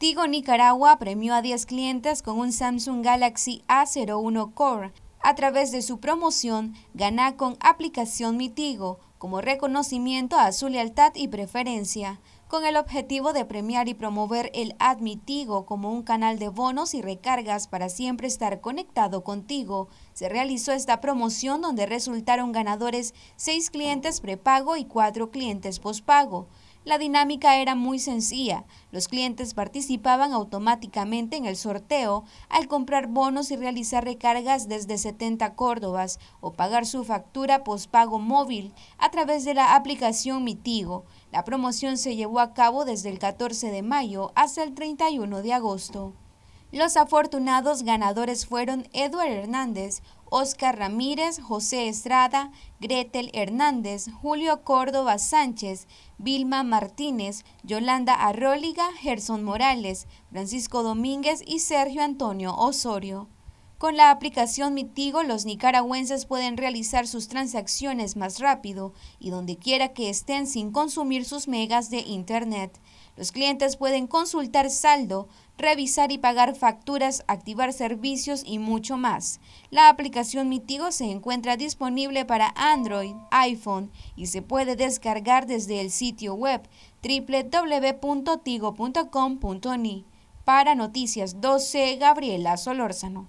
Tigo Nicaragua premió a 10 clientes con un Samsung Galaxy A01 Core a través de su promoción Gana con aplicación Mitigo como reconocimiento a su lealtad y preferencia, con el objetivo de premiar y promover el Admitigo como un canal de bonos y recargas para siempre estar conectado contigo. Se realizó esta promoción donde resultaron ganadores 6 clientes prepago y 4 clientes pospago. La dinámica era muy sencilla. Los clientes participaban automáticamente en el sorteo al comprar bonos y realizar recargas desde 70 Córdobas o pagar su factura pospago móvil a través de la aplicación Mitigo. La promoción se llevó a cabo desde el 14 de mayo hasta el 31 de agosto. Los afortunados ganadores fueron Edward Hernández, Oscar Ramírez, José Estrada, Gretel Hernández, Julio Córdoba Sánchez, Vilma Martínez, Yolanda Arróliga, Gerson Morales, Francisco Domínguez y Sergio Antonio Osorio. Con la aplicación Mitigo, los nicaragüenses pueden realizar sus transacciones más rápido y donde quiera que estén sin consumir sus megas de Internet. Los clientes pueden consultar saldo, revisar y pagar facturas, activar servicios y mucho más. La aplicación Mitigo se encuentra disponible para Android, iPhone y se puede descargar desde el sitio web www.tigo.com.ni. Para Noticias 12, Gabriela Solórzano.